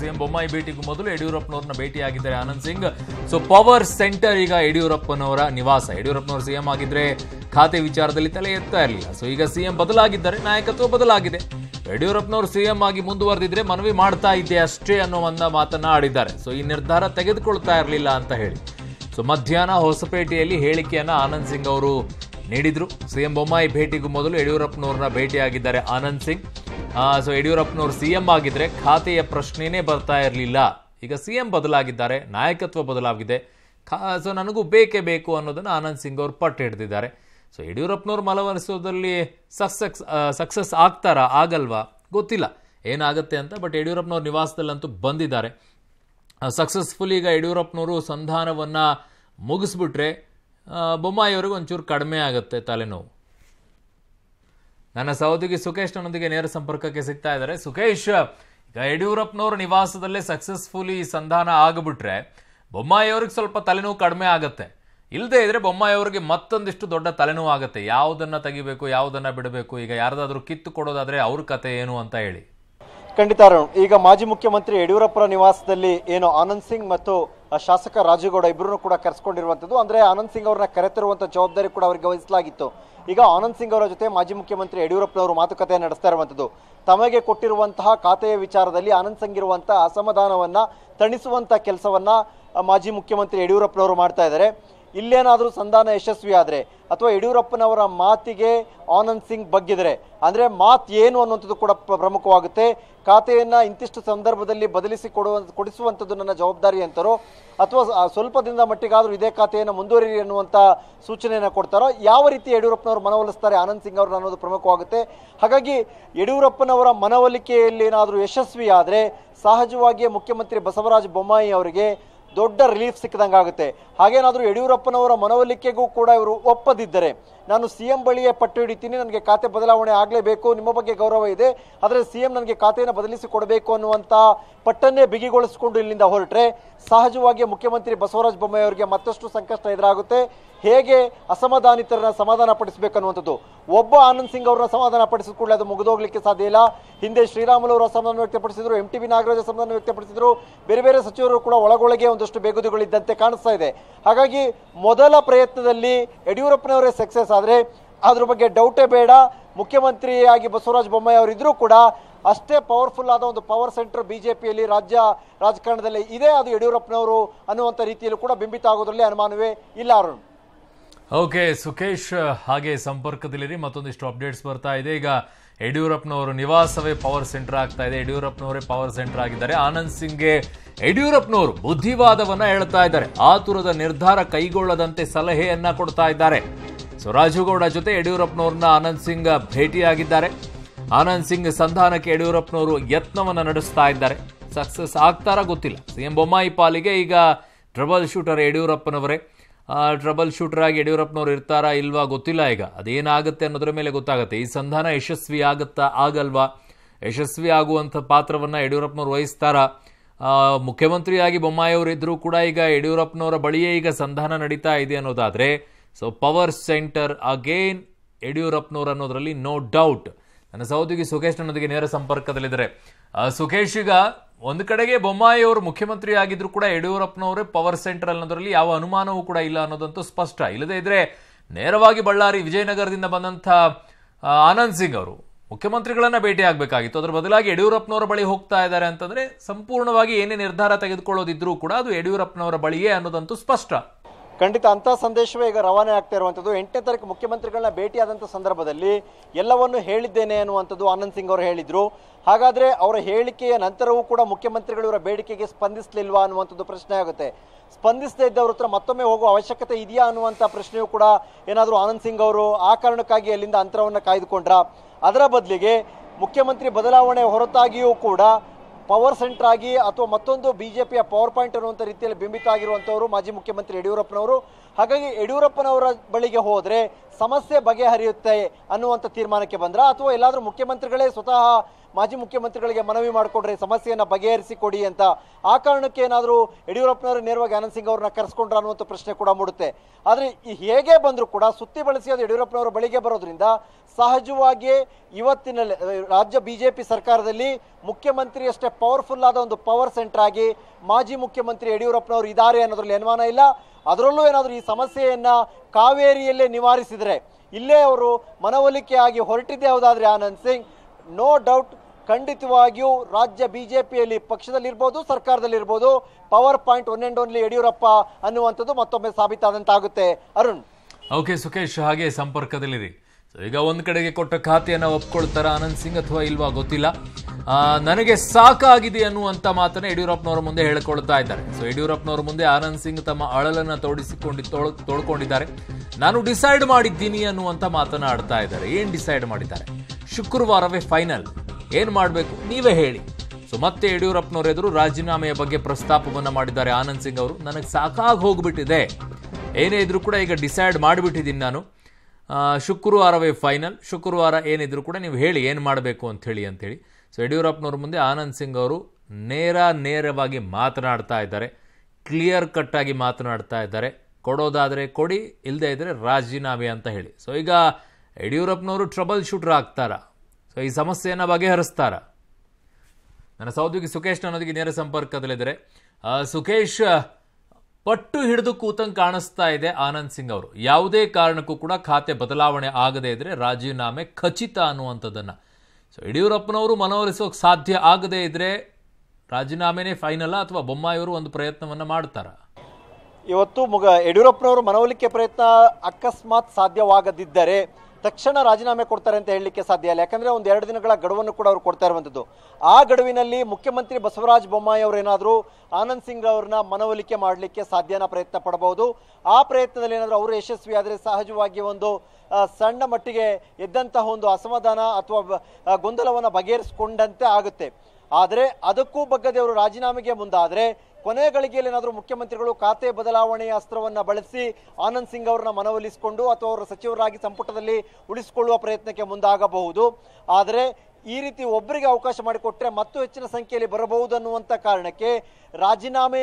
CM Bommai ಭೇಟಿಗೂ ಮೊದಲು ಯಡಿಯೂರಪ್ಪನವ್ರನ್ನ ಭೇಟಿಯಾಗಿದ್ದಾರೆ Anand Singh so power centre ಈಗ ಯಡಿಯೂರಪ್ಪನವರ ನಿವಾಸ ಯಡಿಯೂರಪ್ಪನವರು ಸಿಎಂ ಆಗಿದ್ರೆ ಖಾತೆ ವಿಚಾರದಲ್ಲಿ ತಲೆ ಎತ್ತಾ ಇರಲಿಲ್ಲ ಸೊ ಈಗ ಸಿಎಂ ಬದಲಾಗಿದ್ದಾರೆ ನಾಯಕತ್ವ ಬದಲಾಗಿದೆ ಯಡಿಯೂರಪ್ಪನವರು ಸಿಎಂ ಆಗಿ ಮುಂದುವರೆದಿದ್ರೆ ಮನವಿ ಮಾಡ್ತಾ ಇದ್ದೆ ಅಷ್ಟೇ ಅನ್ನೋ ಒಂದು ಮಾತನ್ನ ಆಡಿದ್ದಾರೆ ಸೊ ಈ ನಿರ್ಧಾರ ತೆಗೆದುಕೊಳ್ತಾ ಇರಲಿಲ್ಲ ಅಂತ ಹೇಳಿ ಸೊ ಮಧ್ಯಾಹ್ನ ಹೊಸಪೇಟೆಯಲ್ಲಿ ಹೇಳಿಕೆಯನ್ನ ಆನಂದ್ ಸಿಂಗ್ ಅವರು ನೀಡಿದ್ರು ಸಿಎಂ ಬೊಮ್ಮಾಯಿ ಭೇಟಿಗೂ ಮೊದಲು ಯಡಿಯೂರಪ್ಪನವ್ರನ್ನ ಭೇಟಿಯಾಗಿದ್ದಾರೆ ಆನಂದ್ ಸಿಂಗ್ ಸೊ ಯಡಿಯೂರಪ್ಪನವರು ಎಂ ಆಗಿದ್ರೆ ಖಾತೆಯ ಪ್ರಶ್ನೆನೇ ಬರ್ತಾ ಇರಲಿಲ್ಲ ಈಗ ಸಿ ಎಂ ಬದಲಾಗಿದ್ದಾರೆ ನಾಯಕತ್ವ ಬದಲಾಗಿದೆ ಖಾ ಸೊ ನನಗೂ ಬೇಕೇ ಬೇಕು ಅನ್ನೋದನ್ನು ಆನಂದ್ ಸಿಂಗ್ ಅವರು ಪಟ್ಟು ಹಿಡಿದಿದ್ದಾರೆ ಸೊ ಯಡಿಯೂರಪ್ಪನವ್ರು ಮಲವರಿಸೋದ್ರಲ್ಲಿ ಸಕ್ಸಸ್ ಸಕ್ಸಸ್ ಆಗ್ತಾರಾ ಆಗಲ್ವಾ ಗೊತ್ತಿಲ್ಲ ಏನಾಗುತ್ತೆ ಅಂತ ಬಟ್ ಯಡಿಯೂರಪ್ಪನವ್ರ ನಿವಾಸದಲ್ಲಂತೂ ಬಂದಿದ್ದಾರೆ ಸಕ್ಸಸ್ಫುಲ್ ಈಗ ಯಡಿಯೂರಪ್ಪನವರು ಸಂಧಾನವನ್ನು ಮುಗಿಸ್ಬಿಟ್ರೆ ಬೊಮ್ಮಾಯಿಯವ್ರಿಗೆ ಒಂಚೂರು ಕಡಿಮೆ ಆಗುತ್ತೆ ತಲೆನೋವು ನನ್ನ ಸಹೋದ್ಯೋಗಿ ಸುಖೇಶ್ ನನ್ನೊಂದಿಗೆ ನೇರ ಸಂಪರ್ಕಕ್ಕೆ ಸಿಗ್ತಾ ಇದ್ದಾರೆ ಸುಖೇಶ್ ಈಗ ಯಡಿಯೂರಪ್ಪನವ್ರ ನಿವಾಸದಲ್ಲೇ ಸಕ್ಸಸ್ಫುಲಿ ಸಂಧಾನ ಆಗಿಬಿಟ್ರೆ ಬೊಮ್ಮಾಯಿಯವ್ರಿಗೆ ಸ್ವಲ್ಪ ತಲೆನೋವು ಕಡಿಮೆ ಆಗುತ್ತೆ ಇಲ್ಲದೆ ಇದ್ರೆ ಬೊಮ್ಮಾಯಿಯವ್ರಿಗೆ ಮತ್ತೊಂದಿಷ್ಟು ದೊಡ್ಡ ತಲೆನೋವು ಆಗುತ್ತೆ ಯಾವುದನ್ನ ತೆಗಿಬೇಕು ಯಾವುದನ್ನ ಬಿಡಬೇಕು ಈಗ ಯಾರ್ದಾದ್ರೂ ಕಿತ್ತು ಕೊಡೋದಾದ್ರೆ ಅವ್ರ ಕತೆ ಏನು ಅಂತ ಹೇಳಿ ಖಂಡಿತ ಈಗ ಮಾಜಿ ಮುಖ್ಯಮಂತ್ರಿ ಯಡಿಯೂರಪ್ಪರ ನಿವಾಸದಲ್ಲಿ ಏನು ಆನಂದ್ ಸಿಂಗ್ ಮತ್ತು ಶಾಸಕ ರಾಜೇಗೌಡ ಇಬ್ಬರೂ ಕೂಡ ಕರೆಸ್ಕೊಂಡಿರುವಂಥದ್ದು ಅಂದರೆ ಆನಂದ್ ಸಿಂಗ್ ಅವರನ್ನ ಕರೆತಿರುವಂತ ಜವಾಬ್ದಾರಿ ಕೂಡ ಅವರಿಗೆ ವಹಿಸಲಾಗಿತ್ತು ಈಗ ಆನಂದ್ ಸಿಂಗ್ ಅವರ ಜೊತೆ ಮಾಜಿ ಮುಖ್ಯಮಂತ್ರಿ ಯಡಿಯೂರಪ್ಪನವರು ಮಾತುಕತೆ ನಡೆಸ್ತಾ ಇರುವಂಥದ್ದು ತಮಗೆ ಕೊಟ್ಟಿರುವಂತಹ ಖಾತೆಯ ವಿಚಾರದಲ್ಲಿ ಆನಂದ್ ಸಿಂಗ್ ಇರುವಂಥ ಅಸಮಾಧಾನವನ್ನು ತಣಿಸುವಂಥ ಕೆಲಸವನ್ನು ಮಾಜಿ ಮುಖ್ಯಮಂತ್ರಿ ಯಡಿಯೂರಪ್ಪನವರು ಮಾಡ್ತಾ ಇದ್ದಾರೆ ಇಲ್ಲೇನಾದರೂ ಸಂಧಾನ ಯಶಸ್ವಿಯಾದರೆ ಅಥವಾ ಯಡಿಯೂರಪ್ಪನವರ ಮಾತಿಗೆ ಆನಂದ್ ಸಿಂಗ್ ಬಗ್ಗಿದರೆ ಅಂದರೆ ಮಾತು ಏನು ಅನ್ನುವಂಥದ್ದು ಕೂಡ ಪ್ರಮುಖವಾಗುತ್ತೆ ಖಾತೆಯನ್ನು ಇಂತಿಷ್ಟು ಸಂದರ್ಭದಲ್ಲಿ ಬದಲಿಸಿ ಕೊಡುವ ಕೊಡಿಸುವಂಥದ್ದು ನನ್ನ ಜವಾಬ್ದಾರಿ ಅಂತಾರೋ ಅಥವಾ ಸ್ವಲ್ಪದಿಂದ ಮಟ್ಟಿಗಾದರೂ ಇದೇ ಖಾತೆಯನ್ನು ಮುಂದುವರಿ ಅನ್ನುವಂಥ ಸೂಚನೆಯನ್ನು ಕೊಡ್ತಾರೋ ಯಾವ ರೀತಿ ಯಡಿಯೂರಪ್ಪನವರು ಮನವೊಲಿಸ್ತಾರೆ ಆನಂದ್ ಸಿಂಗ್ ಅವರು ಅನ್ನೋದು ಪ್ರಮುಖವಾಗುತ್ತೆ ಹಾಗಾಗಿ ಯಡಿಯೂರಪ್ಪನವರ ಮನವೊಲಿಕೆಯಲ್ಲಿ ಏನಾದರೂ ಯಶಸ್ವಿಯಾದರೆ ಸಹಜವಾಗಿಯೇ ಮುಖ್ಯಮಂತ್ರಿ ಬಸವರಾಜ ಬೊಮ್ಮಾಯಿ ಅವರಿಗೆ ದೊಡ್ಡ ರಿಲೀಫ್ ಸಿಕ್ಕದಂಗಾಗುತ್ತೆ ಹಾಗೇನಾದರೂ ಯಡಿಯೂರಪ್ಪನವರ ಮನವೊಲಿಕೆಗೂ ಕೂಡ ಇವರು ಒಪ್ಪದಿದ್ದರೆ ನಾನು ಸಿ ಎಂ ಬಳಿಯೇ ಪಟ್ಟು ಹಿಡಿತೀನಿ ನನಗೆ ಖಾತೆ ಬದಲಾವಣೆ ಆಗಲೇಬೇಕು ನಿಮ್ಮ ಬಗ್ಗೆ ಗೌರವ ಇದೆ ಆದರೆ ಸಿ ಎಂ ನನಗೆ ಖಾತೆಯನ್ನು ಬದಲಿಸಿ ಕೊಡಬೇಕು ಅನ್ನುವಂಥ ಪಟ್ಟನ್ನೇ ಬಿಗಿಗೊಳಿಸಿಕೊಂಡು ಇಲ್ಲಿಂದ ಹೊರಟ್ರೆ ಸಹಜವಾಗಿ ಮುಖ್ಯಮಂತ್ರಿ ಬಸವರಾಜ ಬೊಮ್ಮಾಯಿ ಅವರಿಗೆ ಮತ್ತಷ್ಟು ಸಂಕಷ್ಟ ಎದುರಾಗುತ್ತೆ ಹೇಗೆ ಅಸಮಾಧಾನಿತರನ್ನ ಸಮಾಧಾನ ಅನ್ನುವಂಥದ್ದು ಒಬ್ಬ ಆನಂದ್ ಸಿಂಗ್ ಅವರನ್ನ ಸಮಾಧಾನ ಪಡಿಸಿದ ಕೂಡಲೇ ಅದು ಮುಗಿದೋಗ್ಲಿಕ್ಕೆ ಸಾಧ್ಯ ಇಲ್ಲ ಹಿಂದೆ ಶ್ರೀರಾಮುಲು ಅವರು ಅಸಮಾಧಾನ ವ್ಯಕ್ತಪಡಿಸಿದರು ಎಂ ಟಿ ಬಿ ನಾಗರಾಜ ಅಸಮಾಧಾನ ವ್ಯಕ್ತಪಡಿಸಿದ್ರು ಬೇರೆ ಬೇರೆ ಸಚಿವರು ಕೂಡ ಒಳಗೊಳಗೆ ಒಂದಷ್ಟು ಬೇಗುದುಗಳಿದ್ದಂತೆ ಕಾಣಿಸ್ತಾ ಇದೆ ಹಾಗಾಗಿ ಮೊದಲ ಪ್ರಯತ್ನದಲ್ಲಿ ಯಡಿಯೂರಪ್ಪನವರೇ ಸಕ್ಸಸ್ ಆದರೆ ಅದ್ರ ಬಗ್ಗೆ ಡೌಟೇ ಬೇಡ ಮುಖ್ಯಮಂತ್ರಿಯಾಗಿ ಬಸವರಾಜ ಬೊಮ್ಮಾಯಿ ಅವರಿದ್ದರೂ ಕೂಡ ಅಷ್ಟೇ ಪವರ್ಫುಲ್ ಆದ ಒಂದು ಪವರ್ ಸೆಂಟರ್ ಬಿ ಜೆ ಪಿಯಲ್ಲಿ ರಾಜ್ಯ ರಾಜಕಾರಣದಲ್ಲಿ ಇದೆ ಅದು ಯಡಿಯೂರಪ್ಪನವರು ಅನ್ನುವಂಥ ರೀತಿಯಲ್ಲೂ ಕೂಡ ಬಿಂಬಿತ ಆಗೋದ್ರಲ್ಲಿ ಅನುಮಾನವೇ ಇಲ್ಲ ಅರುಣ್ ಓಕೆ ಸುಖೇಶ್ ಹಾಗೆ ಸಂಪರ್ಕದಲ್ಲಿರಿ ಮತ್ತೊಂದಿಷ್ಟು ಅಪ್ಡೇಟ್ಸ್ ಬರ್ತಾ ಇದೆ ಈಗ ಯಡಿಯೂರಪ್ಪನವರು ನಿವಾಸವೇ ಪವರ್ ಸೆಂಟರ್ ಆಗ್ತಾ ಇದೆ ಯಡಿಯೂರಪ್ಪನವರೇ ಪವರ್ ಸೆಂಟರ್ ಆಗಿದ್ದಾರೆ ಆನಂದ್ ಸಿಂಗ್ಗೆ ಯಡಿಯೂರಪ್ಪನವರು ಬುದ್ಧಿವಾದವನ್ನ ಹೇಳ್ತಾ ಇದ್ದಾರೆ ಆತುರದ ನಿರ್ಧಾರ ಕೈಗೊಳ್ಳದಂತೆ ಸಲಹೆಯನ್ನ ಕೊಡ್ತಾ ಇದ್ದಾರೆ ಸೊ ರಾಜುಗೌಡ ಜೊತೆ ಯಡಿಯೂರಪ್ಪನವ್ರನ್ನ ಆನಂದ್ ಸಿಂಗ್ ಭೇಟಿಯಾಗಿದ್ದಾರೆ ಆನಂದ್ ಸಿಂಗ್ ಸಂಧಾನಕ್ಕೆ ಯಡಿಯೂರಪ್ಪನವರು ಯತ್ನವನ್ನು ನಡೆಸ್ತಾ ಇದ್ದಾರೆ ಸಕ್ಸಸ್ ಆಗ್ತಾರ ಗೊತ್ತಿಲ್ಲ ಸಿಎಂ ಬೊಮ್ಮಾಯಿ ಪಾಲಿಗೆ ಈಗ ಟ್ರಬಲ್ ಶೂಟರ್ ಯಡಿಯೂರಪ್ಪನವರೇ ಟ್ರಬಲ್ ಶೂಟರ್ ಆಗಿ ಯಡಿಯೂರಪ್ಪನವ್ರು ಇರ್ತಾರಾ ಇಲ್ವಾ ಗೊತ್ತಿಲ್ಲ ಈಗ ಅದೇನಾಗುತ್ತೆ ಅನ್ನೋದ್ರ ಮೇಲೆ ಗೊತ್ತಾಗುತ್ತೆ ಈ ಸಂಧಾನ ಯಶಸ್ವಿ ಆಗುತ್ತಾ ಆಗಲ್ವಾ ಯಶಸ್ವಿ ಆಗುವಂಥ ಪಾತ್ರವನ್ನು ಯಡಿಯೂರಪ್ಪನವ್ರು ವಹಿಸ್ತಾರಾ ಮುಖ್ಯಮಂತ್ರಿಯಾಗಿ ಬೊಮ್ಮಾಯಿಯವರಿದ್ದರೂ ಕೂಡ ಈಗ ಯಡಿಯೂರಪ್ಪನವರ ಬಳಿಯೇ ಈಗ ಸಂಧಾನ ನಡೀತಾ ಇದೆ ಅನ್ನೋದಾದರೆ ಸೊ ಪವರ್ ಸೆಂಟರ್ ಅಗೇನ್ ಯಡಿಯೂರಪ್ಪನವ್ರು ಅನ್ನೋದ್ರಲ್ಲಿ ನೋ ಡೌಟ್ ನನ್ನ ಸಹೋದ್ಯೋಗಿ ಸುಖೇಶ್ ನನ್ನೊಂದಿಗೆ ನೇರ ಸಂಪರ್ಕದಲ್ಲಿದ್ದಾರೆ ಸುಖೇಶ್ ಈಗ ಒಂದು ಕಡೆಗೆ ಬೊಮ್ಮಾಯಿ ಅವರು ಮುಖ್ಯಮಂತ್ರಿ ಆಗಿದ್ರು ಕೂಡ ಯಡಿಯೂರಪ್ಪನವರೇ ಪವರ್ ಸೆಂಟರ್ ಅನ್ನೋದರಲ್ಲಿ ಯಾವ ಅನುಮಾನವೂ ಕೂಡ ಇಲ್ಲ ಅನ್ನೋದಂತೂ ಸ್ಪಷ್ಟ ಇಲ್ಲದೇ ಇದ್ರೆ ನೇರವಾಗಿ ಬಳ್ಳಾರಿ ವಿಜಯನಗರದಿಂದ ಬಂದಂಥ ಆನಂದ್ ಸಿಂಗ್ ಅವರು ಮುಖ್ಯಮಂತ್ರಿಗಳನ್ನ ಭೇಟಿ ಆಗಬೇಕಾಗಿತ್ತು ಅದರ ಬದಲಾಗಿ ಯಡಿಯೂರಪ್ಪನವರ ಬಳಿ ಹೋಗ್ತಾ ಇದ್ದಾರೆ ಅಂತಂದ್ರೆ ಸಂಪೂರ್ಣವಾಗಿ ಏನೇ ನಿರ್ಧಾರ ತೆಗೆದುಕೊಳ್ಳೋದಿದ್ರೂ ಕೂಡ ಅದು ಯಡಿಯೂರಪ್ಪನವರ ಬಳಿಯೇ ಅನ್ನೋದಂತೂ ಸ್ಪಷ್ಟ ಖಂಡಿತ ಅಂತಹ ಸಂದೇಶವೇ ಈಗ ರವಾನೆ ಆಗ್ತಾ ಇರುವಂಥದ್ದು ಎಂಟನೇ ತಾರೀಕು ಮುಖ್ಯಮಂತ್ರಿಗಳನ್ನ ಭೇಟಿಯಾದಂಥ ಸಂದರ್ಭದಲ್ಲಿ ಎಲ್ಲವನ್ನು ಹೇಳಿದ್ದೇನೆ ಅನ್ನುವಂಥದ್ದು ಆನಂದ್ ಸಿಂಗ್ ಅವರು ಹೇಳಿದರು ಹಾಗಾದರೆ ಅವರ ಹೇಳಿಕೆಯ ನಂತರವೂ ಕೂಡ ಮುಖ್ಯಮಂತ್ರಿಗಳು ಇವರ ಬೇಡಿಕೆಗೆ ಸ್ಪಂದಿಸಲಿಲ್ವಾ ಅನ್ನುವಂಥದ್ದು ಪ್ರಶ್ನೆ ಆಗುತ್ತೆ ಸ್ಪಂದಿಸದೇ ಇದ್ದವ್ರ ಹತ್ರ ಮತ್ತೊಮ್ಮೆ ಹೋಗುವ ಅವಶ್ಯಕತೆ ಇದೆಯಾ ಅನ್ನುವಂಥ ಪ್ರಶ್ನೆಯೂ ಕೂಡ ಏನಾದರೂ ಆನಂದ್ ಸಿಂಗ್ ಅವರು ಆ ಕಾರಣಕ್ಕಾಗಿ ಅಲ್ಲಿಂದ ಅಂತರವನ್ನು ಕಾಯ್ದುಕೊಂಡ್ರ ಅದರ ಬದಲಿಗೆ ಮುಖ್ಯಮಂತ್ರಿ ಬದಲಾವಣೆ ಹೊರತಾಗಿಯೂ ಕೂಡ ಪವರ್ ಸೆಂಟರ್ ಆಗಿ ಅಥವಾ ಮತ್ತೊಂದು ಬಿ ಜೆ ಪಿಯ ಪವರ್ ಪಾಯಿಂಟ್ ಅನ್ನುವಂಥ ರೀತಿಯಲ್ಲಿ ಬಿಂಬಿತ ಆಗಿರುವಂಥವರು ಮಾಜಿ ಮುಖ್ಯಮಂತ್ರಿ ಯಡಿಯೂರಪ್ಪನವರು ಹಾಗಾಗಿ ಯಡಿಯೂರಪ್ಪನವರ ಬಳಿಗೆ ಹೋದರೆ ಸಮಸ್ಯೆ ಬಗೆಹರಿಯುತ್ತೆ ಅನ್ನುವಂಥ ತೀರ್ಮಾನಕ್ಕೆ ಬಂದ್ರ ಅಥವಾ ಎಲ್ಲಾದರೂ ಮುಖ್ಯಮಂತ್ರಿಗಳೇ ಸ್ವತಃ ಮಾಜಿ ಮುಖ್ಯಮಂತ್ರಿಗಳಿಗೆ ಮನವಿ ಮಾಡಿಕೊಡ್ರಿ ಸಮಸ್ಯೆಯನ್ನು ಬಗೆಹರಿಸಿ ಕೊಡಿ ಅಂತ ಆ ಕಾರಣಕ್ಕೆ ಏನಾದರೂ ಯಡಿಯೂರಪ್ಪನವರು ನೇರವಾಗಿ ಆನಂದ್ ಸಿಂಗ್ ಅವ್ರನ್ನ ಕರೆಸ್ಕೊಂಡ್ರ ಅನ್ನುವಂಥ ಪ್ರಶ್ನೆ ಕೂಡ ಮೂಡುತ್ತೆ ಆದರೆ ಈ ಹೇಗೆ ಬಂದರೂ ಕೂಡ ಸುತ್ತಿ ಬಳಸಿ ಅದು ಯಡಿಯೂರಪ್ಪನವರ ಬಳಿಗೆ ಬರೋದ್ರಿಂದ ಸಹಜವಾಗಿಯೇ ಇವತ್ತಿನ ರಾಜ್ಯ ಬಿ ಜೆ ಪಿ ಸರ್ಕಾರದಲ್ಲಿ ಮುಖ್ಯಮಂತ್ರಿಯಷ್ಟೇ ಪವರ್ಫುಲ್ ಆದ ಒಂದು ಪವರ್ ಸೆಂಟರ್ ಆಗಿ ಮಾಜಿ ಮುಖ್ಯಮಂತ್ರಿ ಯಡಿಯೂರಪ್ಪನವರು ಇದ್ದಾರೆ ಅನ್ನೋದ್ರಲ್ಲಿ ಅನುಮಾನ ಇಲ್ಲ ಅದರಲ್ಲೂ ಏನಾದರೂ ಈ ಸಮಸ್ಯೆಯನ್ನು ಕಾವೇರಿಯಲ್ಲೇ ನಿವಾರಿಸಿದರೆ ಇಲ್ಲೇ ಅವರು ಮನವೊಲಿಕೆ ಆಗಿ ಹೊರಟಿದ್ದೆ ಯಾವುದಾದ್ರೆ ಆನಂದ್ ಸಿಂಗ್ ನೋ ಡೌಟ್ ಖಂಡಿತವಾಗಿಯೂ ರಾಜ್ಯ ಬಿಜೆಪಿಯಲ್ಲಿ ಪಕ್ಷದಲ್ಲಿರ್ಬೋದು ಸರ್ಕಾರದಲ್ಲಿರ್ಬೋದು power point one and only Yediyurappa ಅನ್ನುವಂಥದ್ದು ಮತ್ತೊಮ್ಮೆ ಸಾಬೀತಾದಂತಾಗುತ್ತೆ ಅರುಣ್ ಓಕೆ ಸುಖೇಶ್ ಹಾಗೆ ಸಂಪರ್ಕದಲ್ಲಿರಿ ಈಗ ಒಂದು ಕಡೆಗೆ ಕೊಟ್ಟ ಖಾತೆಯನ್ನು ಒಪ್ಕೊಳ್ತಾರ ಆನಂದ್ ಸಿಂಗ್ ಅಥವಾ ಇಲ್ವಾ ಗೊತ್ತಿಲ್ಲ ನನಗೆ ಸಾಕಾಗಿದೆ ಅನ್ನುವಂಥ ಮಾತನ್ನ ಯಡಿಯೂರಪ್ಪನವರ ಮುಂದೆ ಹೇಳಿಕೊಳ್ತಾ ಇದ್ದಾರೆ ಸೊ ಯಡಿಯೂರಪ್ಪನವರ ಮುಂದೆ ಆನಂದ್ ಸಿಂಗ್ ತಮ್ಮ ಅಳಲನ್ನು ತೋಡಿಸಿಕೊಂಡು ತೊಳ್ ತೊಳ್ಕೊಂಡಿದ್ದಾರೆ ನಾನು ಡಿಸೈಡ್ ಮಾಡಿದ್ದೀನಿ ಅನ್ನುವಂಥ ಮಾತನ್ನು ಆಡ್ತಾ ಇದ್ದಾರೆ ಏನು ಡಿಸೈಡ್ ಮಾಡಿದ್ದಾರೆ ಶುಕ್ರವಾರವೇ ಫೈನಲ್ ಏನು ಮಾಡಬೇಕು ನೀವೇ ಹೇಳಿ ಸೊ ಮತ್ತೆ ಯಡಿಯೂರಪ್ಪನವರೆದುರು ರಾಜೀನಾಮೆಯ ಬಗ್ಗೆ ಪ್ರಸ್ತಾಪವನ್ನು ಮಾಡಿದ್ದಾರೆ ಆನಂದ್ ಸಿಂಗ್ ಅವರು ನನಗೆ ಸಾಕಾಗಿ ಹೋಗ್ಬಿಟ್ಟಿದೆ ಏನೇ ಇದ್ರು ಕೂಡ ಈಗ ಡಿಸೈಡ್ ಮಾಡಿಬಿಟ್ಟಿದ್ದೀನಿ ನಾನು ಶುಕ್ರವಾರವೇ ಫೈನಲ್ ಶುಕ್ರವಾರ ಏನಿದ್ರು ಕೂಡ ನೀವು ಹೇಳಿ ಏನು ಮಾಡಬೇಕು ಅಂತ ಹೇಳಿ ಅಂತೇಳಿ ಸೊ ಯಡಿಯೂರಪ್ಪನವ್ರ ಮುಂದೆ ಆನಂದ್ ಸಿಂಗ್ ಅವರು ನೇರ ನೇರವಾಗಿ ಮಾತನಾಡ್ತಾ ಇದ್ದಾರೆ ಕ್ಲಿಯರ್ ಕಟ್ಟಾಗಿ ಮಾತನಾಡ್ತಾ ಇದ್ದಾರೆ ಕೊಡೋದಾದರೆ ಕೊಡಿ ಇಲ್ಲದೇ ಇದ್ದರೆ ರಾಜೀನಾಮೆ ಅಂತ ಹೇಳಿ ಸೊ ಈಗ ಯಡಿಯೂರಪ್ಪನವರು ಟ್ರಬಲ್ ಶೂಟರ್ ಆಗ್ತಾರಾ ಸೊ ಈ ಸಮಸ್ಯೆಯನ್ನು ಬಗೆಹರಿಸ್ತಾರ ನನ್ನ ಸೌದಿಗೆ ಸುಖೇಶ್ ನನ್ನೊಂದಿಗೆ ನೇರ ಸಂಪರ್ಕದಲ್ಲಿದ್ದಾರೆ ಸುಖೇಶ್ ಪಟ್ಟು ಹಿಡಿದು ಕೂತಂಗೆ ಕಾಣಿಸ್ತಾ ಇದೆ ಆನಂದ್ ಸಿಂಗ್ ಅವರು ಯಾವುದೇ ಕಾರಣಕ್ಕೂ ಕೂಡ ಖಾತೆ ಬದಲಾವಣೆ ಆಗದೇ ಇದ್ರೆ ರಾಜೀನಾಮೆ ಖಚಿತ ಅನ್ನುವಂಥದ್ದನ್ನು ಸೊ ಯಡಿಯೂರಪ್ಪನವರು ಮನವೊಲಿಸೋಕೆ ಸಾಧ್ಯ ಆಗದೇ ಇದ್ರೆ ರಾಜೀನಾಮೆನೇ ಫೈನಲ್ ಅಥವಾ ಬೊಮ್ಮಾಯಿಯವರು ಒಂದು ಪ್ರಯತ್ನವನ್ನು ಮಾಡ್ತಾರ ಇವತ್ತು ಮುಗ ಯಡಿಯೂರಪ್ಪನವರು ಮನವೊಲಿಕೆ ಪ್ರಯತ್ನ ಅಕಸ್ಮಾತ್ ಸಾಧ್ಯವಾಗದಿದ್ದರೆ ತಕ್ಷಣ ರಾಜೀನಾಮೆ ಕೊಡ್ತಾರೆ ಅಂತ ಹೇಳಲಿಕ್ಕೆ ಸಾಧ್ಯ ಇಲ್ಲ ಯಾಕಂದರೆ ಒಂದು ಎರಡು ದಿನಗಳ ಗಡುವನ್ನು ಕೂಡ ಅವರು ಕೊಡ್ತಾ ಇರುವಂಥದ್ದು ಆ ಗಡುವಿನಲ್ಲಿ ಮುಖ್ಯಮಂತ್ರಿ ಬಸವರಾಜ ಬೊಮ್ಮಾಯಿ ಅವರೇನಾದರೂ ಆನಂದ್ ಸಿಂಗ್ ಅವ್ರನ್ನ ಮನವೊಲಿಕೆ ಮಾಡಲಿಕ್ಕೆ ಸಾಧ್ಯನ ಪ್ರಯತ್ನ ಪಡಬಹುದು ಆ ಪ್ರಯತ್ನದಲ್ಲಿ ಏನಾದರೂ ಅವರು ಯಶಸ್ವಿಯಾದರೆ ಸಹಜವಾಗಿ ಒಂದು ಸಣ್ಣ ಮಟ್ಟಿಗೆ ಎದ್ದಂತಹ ಒಂದು ಅಸಮಾಧಾನ ಅಥವಾ ಗೊಂದಲವನ್ನು ಬಗೆಹರಿಸಿಕೊಂಡಂತೆ ಆಗುತ್ತೆ ಆದರೆ ಅದಕ್ಕೂ ಬಗ್ಗದೆ ಅವರು ರಾಜೀನಾಮೆಗೆ ಮುಂದಾದರೆ ಕೊನೆಯ ಏನಾದರೂ ಮುಖ್ಯಮಂತ್ರಿಗಳು ಖಾತೆ ಬದಲಾವಣೆಯ ಅಸ್ತ್ರವನ್ನು ಬಳಸಿ ಆನಂದ್ ಸಿಂಗ್ ಅವರನ್ನ ಮನವೊಲಿಸಿಕೊಂಡು ಅಥವಾ ಅವರ ಸಚಿವರಾಗಿ ಸಂಪುಟದಲ್ಲಿ ಉಳಿಸಿಕೊಳ್ಳುವ ಪ್ರಯತ್ನಕ್ಕೆ ಮುಂದಾಗಬಹುದು ಆದರೆ ಈ ರೀತಿ ಒಬ್ಬರಿಗೆ ಅವಕಾಶ ಮಾಡಿಕೊಟ್ರೆ ಮತ್ತು ಹೆಚ್ಚಿನ ಸಂಖ್ಯೆಯಲ್ಲಿ ಬರಬಹುದು ಅನ್ನುವಂಥ ಕಾರಣಕ್ಕೆ ರಾಜೀನಾಮೆ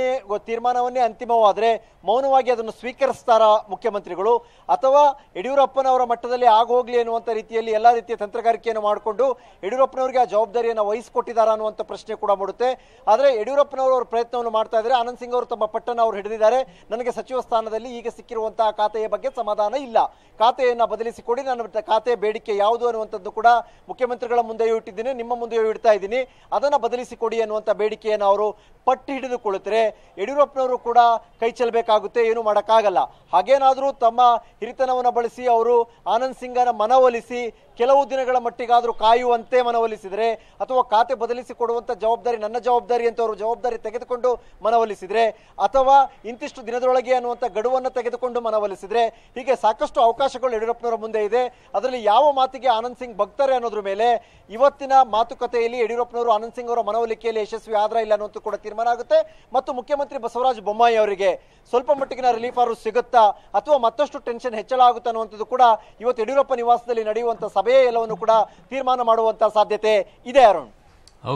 ತೀರ್ಮಾನವನ್ನೇ ಅಂತಿಮವಾದರೆ ಮೌನವಾಗಿ ಅದನ್ನು ಸ್ವೀಕರಿಸ್ತಾರ ಮುಖ್ಯಮಂತ್ರಿಗಳು ಅಥವಾ ಯಡಿಯೂರಪ್ಪನವರ ಮಟ್ಟದಲ್ಲಿ ಆಗೋಗ್ಲಿ ಅನ್ನುವಂಥ ರೀತಿಯಲ್ಲಿ ಎಲ್ಲ ರೀತಿಯ ತಂತ್ರಗಾರಿಕೆಯನ್ನು ಮಾಡಿಕೊಂಡು ಯಡಿಯೂರಪ್ಪನವರಿಗೆ ಆ ಜವಾಬ್ದಾರಿಯನ್ನು ವಹಿಸಿಕೊಟ್ಟಿದ್ದಾರೆ ಅನ್ನುವಂಥ ಪ್ರಶ್ನೆ ಕೂಡ ಮೂಡುತ್ತೆ ಆದರೆ ಯಡಿಯೂರಪ್ಪನವರು ಪ್ರಯತ್ನವನ್ನು ಮಾಡ್ತಾ ಇದ್ದಾರೆ ಆನಂದ್ ಸಿಂಗ್ ಅವರು ತಮ್ಮ ಪಟ್ಟನ್ನು ಅವರು ಹಿಡಿದಿದ್ದಾರೆ ನನಗೆ ಸಚಿವ ಸ್ಥಾನದಲ್ಲಿ ಈಗ ಸಿಕ್ಕಿರುವಂತಹ ಖಾತೆಯ ಬಗ್ಗೆ ಸಮಾಧಾನ ಇಲ್ಲ ಖಾತೆಯನ್ನು ಬದಲಿಸಿಕೊಡಿ ನನ್ನ ಖಾತೆ ಬೇಡಿಕೆ ಯಾವುದು ಅನ್ನುವಂಥದ್ದು ಕೂಡ ಮುಖ್ಯಮಂತ್ರಿಗಳ ಮುಂದೆ ಮುಂದೆಯೂ ಇಟ್ಟಿದ್ದೀನಿ ನಿಮ್ಮ ಮುಂದೆ ಇಡ್ತಾ ಇದ್ದೀನಿ ಅದನ್ನು ಕೊಡಿ ಅನ್ನುವಂಥ ಬೇಡಿಕೆಯನ್ನು ಅವರು ಪಟ್ಟಿ ಹಿಡಿದುಕೊಳ್ಳುತ್ತಾರೆ ಯಡಿಯೂರಪ್ಪನವರು ಕೂಡ ಕೈ ಚೆಲ್ಲಬೇಕಾಗುತ್ತೆ ಏನು ಮಾಡೋಕ್ಕಾಗಲ್ಲ ಹಾಗೇನಾದರೂ ತಮ್ಮ ಹಿರಿತನವನ್ನು ಬಳಸಿ ಅವರು ಆನಂದ್ ಸಿಂಗನ ಮನವೊಲಿಸಿ ಕೆಲವು ದಿನಗಳ ಮಟ್ಟಿಗಾದರೂ ಕಾಯುವಂತೆ ಮನವೊಲಿಸಿದರೆ ಅಥವಾ ಖಾತೆ ಬದಲಿಸಿ ಕೊಡುವಂಥ ಜವಾಬ್ದಾರಿ ನನ್ನ ಜವಾಬ್ದಾರಿ ಅಂತ ಅವರು ಜವಾಬ್ದಾರಿ ತೆಗೆದುಕೊಂಡು ಮನವೊಲಿಸಿದರೆ ಅಥವಾ ಇಂತಿಷ್ಟು ದಿನದೊಳಗೆ ಅನ್ನುವಂಥ ಗಡುವನ್ನು ತೆಗೆದುಕೊಂಡು ಮನವೊಲಿಸಿದರೆ ಹೀಗೆ ಸಾಕಷ್ಟು ಅವಕಾಶಗಳು ಯಡಿಯೂರಪ್ಪನವರ ಮುಂದೆ ಇದೆ ಅದರಲ್ಲಿ ಯಾವ ಮಾತಿಗೆ ಆನಂದ್ ಸಿಂಗ್ ಬಗ್ತಾರೆ ಅನ್ನೋದ್ರ ಮೇಲೆ ಇವತ್ತಿನ ಮಾತುಕತೆಯಲ್ಲಿ ಯಡಿಯೂರಪ್ಪನವರು ಆನಂದ್ ಸಿಂಗ್ ಅವರ ಮನವೊಲಿಕೆಯಲ್ಲಿ ಯಶಸ್ವಿ ಆದ್ರ ಇಲ್ಲ ಅನ್ನೋದು ಕೂಡ ತೀರ್ಮಾನ ಆಗುತ್ತೆ ಮತ್ತು ಮುಖ್ಯಮಂತ್ರಿ ಬಸವರಾಜ ಬೊಮ್ಮಾಯಿ ಅವರಿಗೆ ಸ್ವಲ್ಪ ಮಟ್ಟಿಗಿನ ರಿಲೀಫ್ ಅವರು ಸಿಗುತ್ತಾ ಅಥವಾ ಮತ್ತಷ್ಟು ಟೆನ್ಷನ್ ಹೆಚ್ಚಳ ಆಗುತ್ತೆ ಅನ್ನುವಂಥದ್ದು ಕೂಡ ಇವತ್ತು ಯಡಿಯೂರಪ್ಪ ನಿವಾಸದಲ್ಲಿ ನಡೆಯುವಂಥ ಸಭೆ ಸಭೆ ಎಲ್ಲವನ್ನು ಕೂಡ ತೀರ್ಮಾನ ಮಾಡುವಂತಹ ಸಾಧ್ಯತೆ ಇದೆ ಅರುಣ್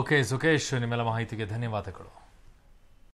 ಓಕೆ ಸುಖೇಶ್ ನಿಮ್ಮೆಲ್ಲ ಮಾಹಿತಿಗೆ ಧನ್ಯವಾದಗಳು